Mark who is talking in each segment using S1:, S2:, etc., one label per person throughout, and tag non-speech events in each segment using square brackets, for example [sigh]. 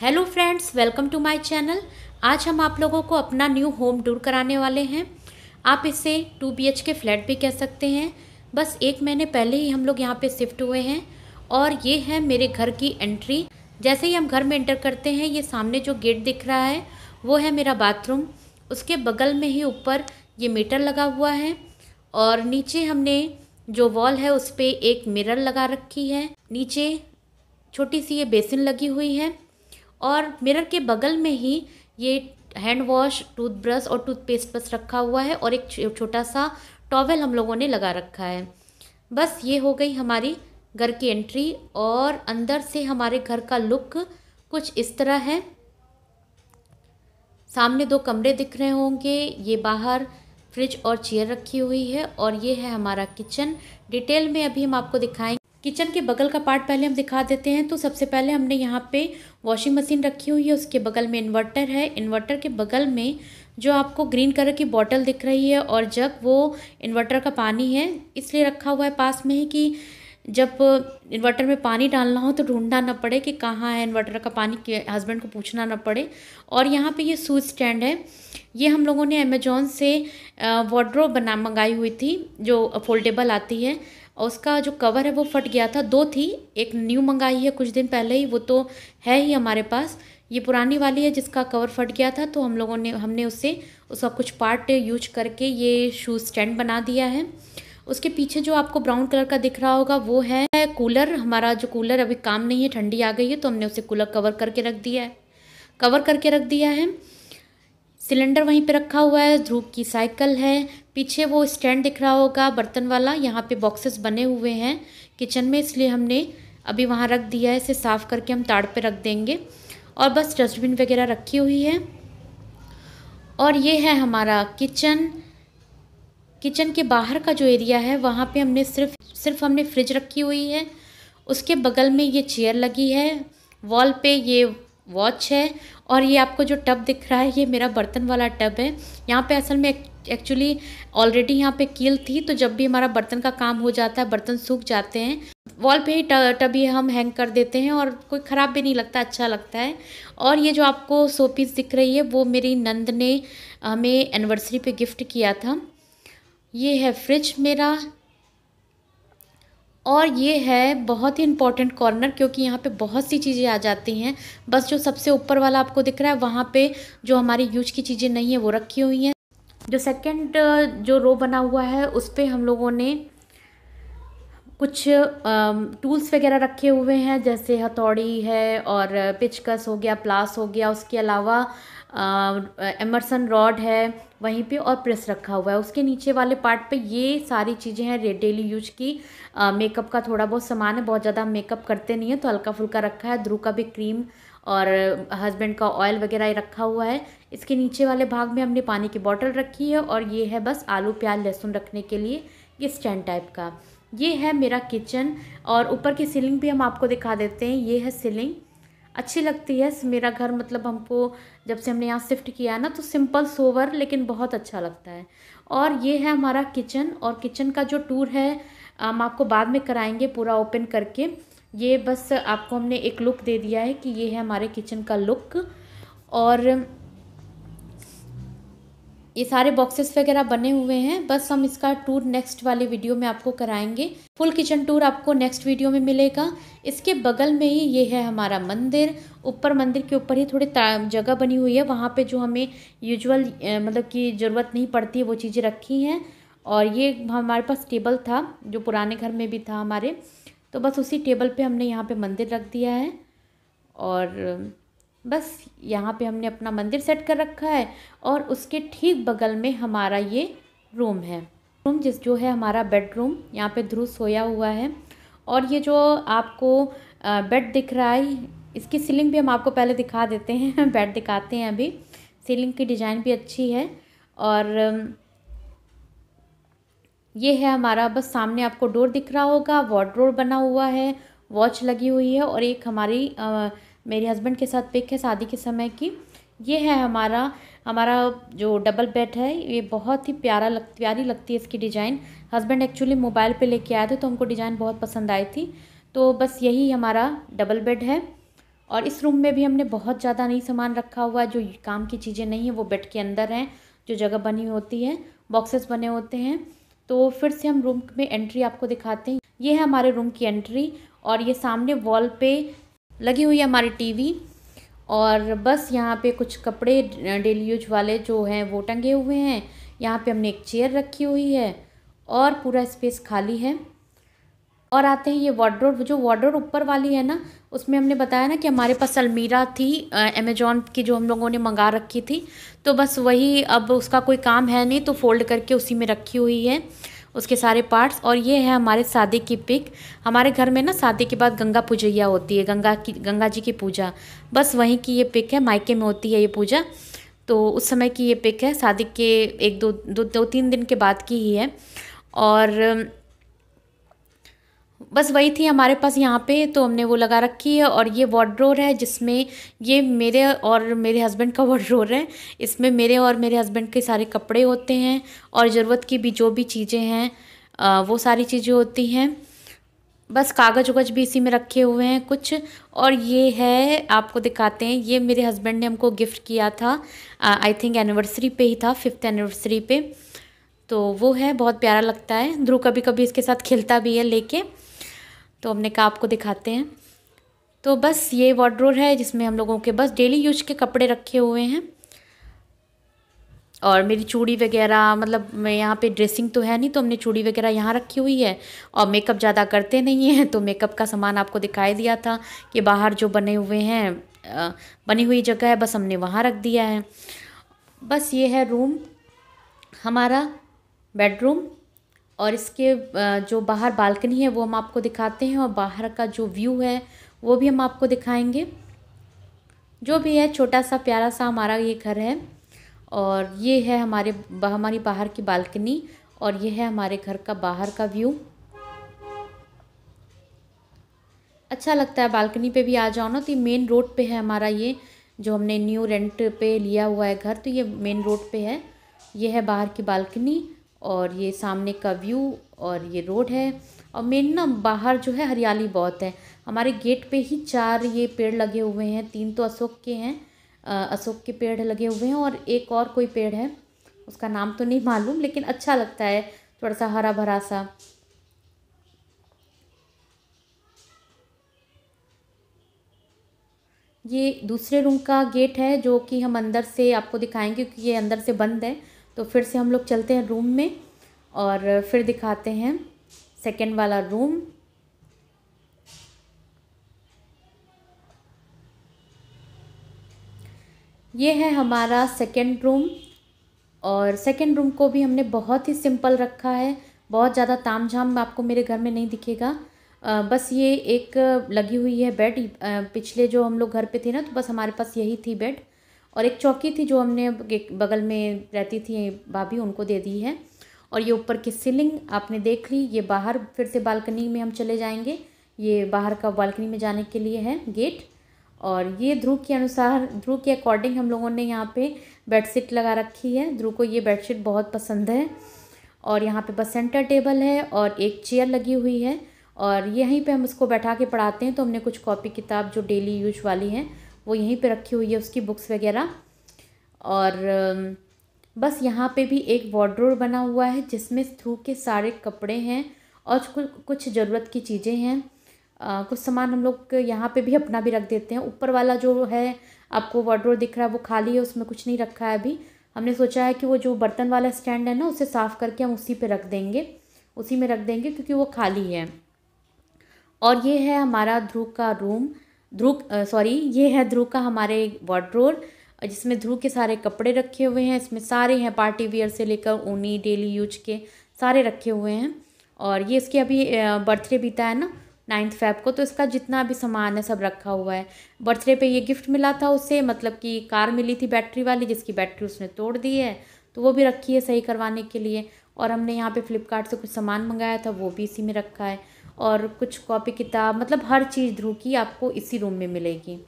S1: hello friends welcome to my channel आज हम आप लोगों को अपना न्यू होम टूर कराने वाले हैं आप इसे टू बी के फ्लैट भी कह सकते हैं बस एक महीने पहले ही हम लोग यहाँ पे शिफ्ट हुए हैं और ये है मेरे घर की एंट्री जैसे ही हम घर में एंटर करते हैं ये सामने जो गेट दिख रहा है वो है मेरा बाथरूम उसके बगल में ही ऊपर ये मीटर लगा हुआ है और नीचे हमने जो वॉल है उस पर एक मिरर लगा रखी है नीचे छोटी सी ये बेसिन लगी हुई है और मिरर के बगल में ही ये हैंड वॉश टूथब्रश और टूथपेस्ट बस रखा हुआ है और एक छोटा सा टॉवेल हम लोगों ने लगा रखा है बस ये हो गई हमारी घर की एंट्री और अंदर से हमारे घर का लुक कुछ इस तरह है सामने दो कमरे दिख रहे होंगे ये बाहर फ्रिज और चेयर रखी हुई है और ये है हमारा किचन डिटेल में अभी हम आपको दिखाएंगे किचन के बगल का पार्ट पहले हम दिखा देते हैं तो सबसे पहले हमने यहाँ पे वॉशिंग मशीन रखी हुई है उसके बगल में इन्वर्टर है इन्वर्टर के बगल में जो आपको ग्रीन कलर की बॉटल दिख रही है और जग वो इन्वर्टर का पानी है इसलिए रखा हुआ है पास में ही कि जब इन्वर्टर में पानी डालना हो तो ढूंढना ना पड़े कि कहाँ है इन्वर्टर का पानी के हस्बैंड को पूछना ना पड़े और यहाँ पे ये सूज स्टैंड है ये हम लोगों ने अमेजोन से वॉड्रो बना मंगाई हुई थी जो फोल्डेबल आती है और उसका जो कवर है वो फट गया था दो थी एक न्यू मंगाई है कुछ दिन पहले ही वो तो है ही हमारे पास ये पुरानी वाली है जिसका कवर फट गया था तो हम लोगों ने हमने उससे उसका कुछ पार्ट यूज करके ये शूज़ स्टैंड बना दिया है उसके पीछे जो आपको ब्राउन कलर का दिख रहा होगा वो है कूलर हमारा जो कूलर अभी काम नहीं है ठंडी आ गई है तो हमने उसे कूलर कवर करके रख दिया है कवर करके रख दिया है सिलेंडर वहीं पे रखा हुआ है ध्रुव की साइकिल है पीछे वो स्टैंड दिख रहा होगा बर्तन वाला यहाँ पे बॉक्सेस बने हुए हैं किचन में इसलिए हमने अभी वहाँ रख दिया है इसे साफ़ करके हम ताड़ पे रख देंगे और बस डस्टबिन वगैरह रखी हुई है और ये है हमारा किचन किचन के बाहर का जो एरिया है वहाँ पे हमने सिर्फ सिर्फ हमने फ्रिज रखी हुई है उसके बगल में ये चेयर लगी है वॉल पे ये वॉच है और ये आपको जो टब दिख रहा है ये मेरा बर्तन वाला टब है यहाँ पे असल में एक्चुअली ऑलरेडी यहाँ पे कील थी तो जब भी हमारा बर्तन का काम हो जाता है बर्तन सूख जाते हैं वॉल पे ही टबी हम हैंग कर देते हैं और कोई ख़राब भी नहीं लगता अच्छा लगता है और ये जो आपको सो पीस दिख रही है वो मेरी नंद ने हमें एनिवर्सरी पे गिफ्ट किया था ये है फ्रिज मेरा और ये है बहुत ही इम्पॉर्टेंट कॉर्नर क्योंकि यहाँ पे बहुत सी चीज़ें आ जाती हैं बस जो सबसे ऊपर वाला आपको दिख रहा है वहाँ पे जो हमारी यूज की चीज़ें नहीं है वो रखी हुई हैं जो सेकंड uh, जो रो बना हुआ है उस पर हम लोगों ने कुछ टूल्स um, वगैरह रखे हुए हैं जैसे हथौड़ी है और पिचकस हो गया प्लास हो गया उसके अलावा एमरसन uh, रॉड है वहीं पे और प्रेस रखा हुआ है उसके नीचे वाले पार्ट पे ये सारी चीज़ें हैं डेली यूज की मेकअप uh, का थोड़ा बहुत सामान है बहुत ज़्यादा मेकअप करते नहीं है तो हल्का फुल्का रखा है ध्रुव का भी क्रीम और हस्बैंड का ऑयल वगैरह रखा हुआ है इसके नीचे वाले भाग में हमने पानी की बॉटल रखी है और ये है बस आलू प्याज लहसुन रखने के लिए ये स्टैंड टाइप का ये है मेरा किचन और ऊपर की सीलिंग भी हम आपको दिखा देते हैं ये है सीलिंग अच्छी लगती है मेरा घर मतलब हमको जब से हमने यहाँ शिफ्ट किया है ना तो सिंपल सोवर लेकिन बहुत अच्छा लगता है और ये है हमारा किचन और किचन का जो टूर है हम आपको बाद में कराएंगे पूरा ओपन करके ये बस आपको हमने एक लुक दे दिया है कि ये है हमारे किचन का लुक और ये सारे बॉक्सेस वगैरह बने हुए हैं बस हम इसका टूर नेक्स्ट वाले वीडियो में आपको कराएंगे फुल किचन टूर आपको नेक्स्ट वीडियो में मिलेगा इसके बगल में ही ये है हमारा मंदिर ऊपर मंदिर के ऊपर ही थोड़ी जगह बनी हुई है वहाँ पे जो हमें यूजुअल मतलब कि ज़रूरत नहीं पड़ती वो चीज़ें रखी हैं और ये हमारे पास टेबल था जो पुराने घर में भी था हमारे तो बस उसी टेबल पे हमने यहाँ पे मंदिर रख दिया है और बस यहाँ पे हमने अपना मंदिर सेट कर रखा है और उसके ठीक बगल में हमारा ये रूम है रूम जिस जो है हमारा बेडरूम यहाँ पे ध्रुव सोया हुआ है और ये जो आपको बेड दिख रहा है इसकी सीलिंग भी हम आपको पहले दिखा देते हैं [laughs] बेड दिखाते हैं अभी सीलिंग की डिज़ाइन भी अच्छी है और ये है हमारा बस सामने आपको डोर दिख रहा होगा वॉड्रोर बना हुआ है वॉच लगी हुई है और एक हमारी आ, मेरे हस्बैंड के साथ पिक है शादी के समय की ये है हमारा हमारा जो डबल बेड है ये बहुत ही प्यारा लग प्यारी लगती है इसकी डिज़ाइन हस्बैंड एक्चुअली मोबाइल पे लेके आए थे तो हमको डिज़ाइन बहुत पसंद आई थी तो बस यही हमारा डबल बेड है और इस रूम में भी हमने बहुत ज़्यादा नहीं सामान रखा हुआ है जो काम की चीज़ें नहीं है वो बेड के अंदर हैं जो जगह बनी होती है बॉक्सेस बने होते हैं तो फिर से हम रूम में एंट्री आपको दिखाते हैं ये है हमारे रूम की एंट्री और ये सामने वॉल पे लगी हुई है हमारी टीवी और बस यहाँ पे कुछ कपड़े डेली यूज वाले जो हैं वो टंगे हुए हैं यहाँ पे हमने एक चेयर रखी हुई है और पूरा स्पेस खाली है और आते हैं ये वार्ड्रोब जो वार्ड्रोब ऊपर वाली है ना उसमें हमने बताया ना कि हमारे पास अलमीरा थी अमेजोन की जो हम लोगों ने मंगा रखी थी तो बस वही अब उसका कोई काम है नहीं तो फोल्ड करके उसी में रखी हुई है उसके सारे पार्ट्स और ये है हमारे शादी की पिक हमारे घर में ना शादी के बाद गंगा पूजैया होती है गंगा की गंगा जी की पूजा बस वहीं की ये पिक है मायके में होती है ये पूजा तो उस समय की ये पिक है शादी के एक दो दो, दो तीन दिन के बाद की ही है और बस वही थी हमारे पास यहाँ पे तो हमने वो लगा रखी है और ये वॉड्रोर है जिसमें ये मेरे और मेरे हस्बैंड का वार्ड्रोर [laughs] है इसमें मेरे और मेरे हस्बैंड के सारे कपड़े होते हैं और ज़रूरत की भी जो भी चीज़ें हैं वो सारी चीज़ें होती हैं बस कागज़ उगज भी इसी में रखे हुए हैं कुछ और ये है आपको दिखाते हैं ये मेरे हस्बैंड ने हमको गिफ्ट किया था आई थिंक एनिवर्सरी पे ही था फिफ्थ एनिवर्सरी पे तो वो है बहुत प्यारा लगता है ध्रुव कभी कभी इसके साथ खेलता भी है लेके तो हमने कहा आपको दिखाते हैं तो बस ये वॉड्रोर है जिसमें हम लोगों के बस डेली यूज के कपड़े रखे हुए हैं और मेरी चूड़ी वगैरह मतलब मैं यहाँ पे ड्रेसिंग तो है नहीं तो हमने चूड़ी वगैरह यहाँ रखी हुई है और मेकअप ज़्यादा करते नहीं हैं तो मेकअप का सामान आपको दिखाई दिया था कि बाहर जो बने हुए हैं बनी हुई जगह है बस हमने वहाँ रख दिया है बस ये है रूम हमारा बेडरूम और इसके जो बाहर बालकनी है वो हम आपको दिखाते हैं और बाहर का जो व्यू है वो भी हम आपको दिखाएंगे जो भी है छोटा सा प्यारा सा हमारा ये घर है और ये है हमारे हमारी बाहर की बालकनी और ये है हमारे घर का बाहर का व्यू अच्छा लगता है बालकनी पे भी आ जाओ ना तो ये मेन रोड पे है हमारा ये जो हमने न्यू रेंट पे लिया हुआ है घर तो ये मेन रोड पे है ये है बाहर की बालकनी और ये सामने का व्यू और ये रोड है और मेन ना बाहर जो है हरियाली बहुत है हमारे गेट पे ही चार ये पेड़ लगे हुए हैं तीन तो अशोक के हैं अशोक के पेड़ लगे हुए हैं और एक और कोई पेड़ है उसका नाम तो नहीं मालूम लेकिन अच्छा लगता है थोड़ा सा हरा भरा सा ये दूसरे रूम का गेट है जो कि हम अंदर से आपको दिखाएंगे क्योंकि ये अंदर से बंद है तो फिर से हम लोग चलते हैं रूम में और फिर दिखाते हैं सेकेंड वाला रूम ये है हमारा सेकेंड रूम और सेकेंड रूम को भी हमने बहुत ही सिंपल रखा है बहुत ज़्यादा ताम झाम आपको मेरे घर में नहीं दिखेगा आ, बस ये एक लगी हुई है बेड पिछले जो हम लोग घर पे थे ना तो बस हमारे पास यही थी बेड और एक चौकी थी जो हमने बगल में रहती थी भाभी उनको दे दी है और ये ऊपर की सीलिंग आपने देख ली ये बाहर फिर से बालकनी में हम चले जाएंगे ये बाहर का बालकनी में जाने के लिए है गेट और ये ध्रुव के अनुसार ध्रुव के अकॉर्डिंग हम लोगों ने यहाँ पे बेडशीट लगा रखी है ध्रुव को ये बेडशीट बहुत पसंद है और यहाँ पे बस सेंटर टेबल है और एक चेयर लगी हुई है और यहीं पे हम उसको बैठा के पढ़ाते हैं तो हमने कुछ कॉपी किताब जो डेली यूज वाली हैं वो यहीं पे रखी हुई है उसकी बुक्स वगैरह और बस यहाँ पे भी एक वार्ड्रोब बना हुआ है जिसमें थ्रू के सारे कपड़े हैं और कुछ ज़रूरत की चीज़ें हैं आ, कुछ सामान हम लोग यहाँ पे भी अपना भी रख देते हैं ऊपर वाला जो है आपको वार्ड्रोब दिख रहा है वो खाली है उसमें कुछ नहीं रखा है अभी हमने सोचा है कि वो जो बर्तन वाला स्टैंड है ना उसे साफ़ करके हम उसी पे रख देंगे उसी में रख देंगे क्योंकि वो खाली है और ये है हमारा ध्रुव का रूम ध्रुव सॉरी ये है ध्रुव का हमारे वॉड्रोल जिसमें ध्रुव के सारे कपड़े रखे हुए हैं इसमें सारे हैं पार्टी वियर से लेकर ऊनी डेली यूज के सारे रखे हुए हैं और ये इसके अभी बर्थडे बीता है ना नाइन्थ फैब को तो इसका जितना भी सामान है सब रखा हुआ है बर्थडे पे ये गिफ्ट मिला था उसे मतलब कि कार मिली थी बैटरी वाली जिसकी बैटरी उसने तोड़ दी है तो वो भी रखी है सही करवाने के लिए और हमने यहाँ पे फ्लिपकार्ट से कुछ सामान मंगाया था वो भी इसी में रखा है और कुछ कॉपी किताब मतलब हर चीज़ ध्रुव की आपको इसी रूम में मिलेगी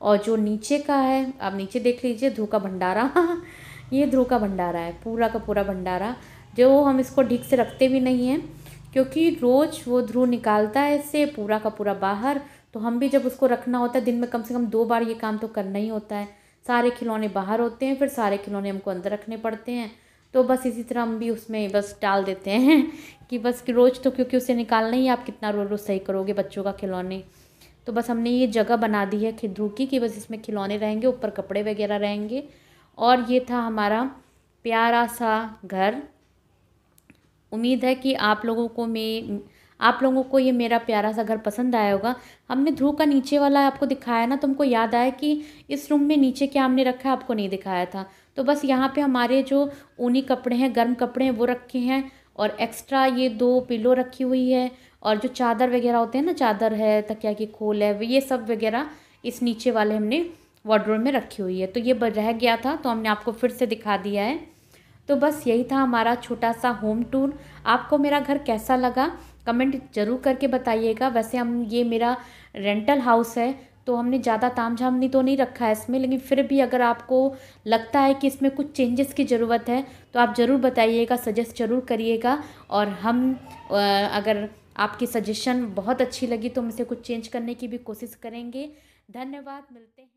S1: और जो नीचे का है आप नीचे देख लीजिए ध्रुव का भंडारा [laughs] ये ध्रुव का भंडारा है पूरा का पूरा भंडारा जो हम इसको ढीक से रखते भी नहीं हैं क्योंकि रोज़ वो ध्रुव निकालता है इससे पूरा का पूरा बाहर तो हम भी जब उसको रखना होता है दिन में कम से कम दो बार ये काम तो करना ही होता है सारे खिलौने बाहर होते हैं फिर सारे खिलौने हमको अंदर रखने पड़ते हैं तो बस इसी तरह हम भी उसमें बस डाल देते हैं [laughs] कि बस कि रोज़ तो क्योंकि उसे निकालना ही आप कितना रोज़ रोज़ सही करोगे बच्चों का खिलौने तो बस हमने ये जगह बना दी है खिद्रू की कि बस इसमें खिलौने रहेंगे ऊपर कपड़े वगैरह रहेंगे और ये था हमारा प्यारा सा घर उम्मीद है कि आप लोगों को मे आप लोगों को ये मेरा प्यारा सा घर पसंद आया होगा हमने ध्रुव का नीचे वाला आपको दिखाया ना तुमको तो याद आया कि इस रूम में नीचे क्या हमने रखा है आपको नहीं दिखाया था तो बस यहाँ पे हमारे जो ऊनी कपड़े हैं गर्म कपड़े हैं वो रखे हैं और एक्स्ट्रा ये दो पिलो रखी हुई है और जो चादर वगैरह होते हैं ना चादर है तकिया की खोल है ये सब वगैरह इस नीचे वाले हमने वार्ड्रोब में रखी हुई है तो ये रह गया था तो हमने आपको फिर से दिखा दिया है तो बस यही था हमारा छोटा सा होम टूर आपको मेरा घर कैसा लगा कमेंट जरूर करके बताइएगा वैसे हम ये मेरा रेंटल हाउस है तो हमने ज़्यादा ताम झाम तो नहीं रखा है इसमें लेकिन फिर भी अगर आपको लगता है कि इसमें कुछ चेंजेस की ज़रूरत है तो आप ज़रूर बताइएगा सजेस्ट ज़रूर करिएगा और हम अगर आपकी सजेशन बहुत अच्छी लगी तो हम इसे कुछ चेंज करने की भी कोशिश करेंगे धन्यवाद मिलते हैं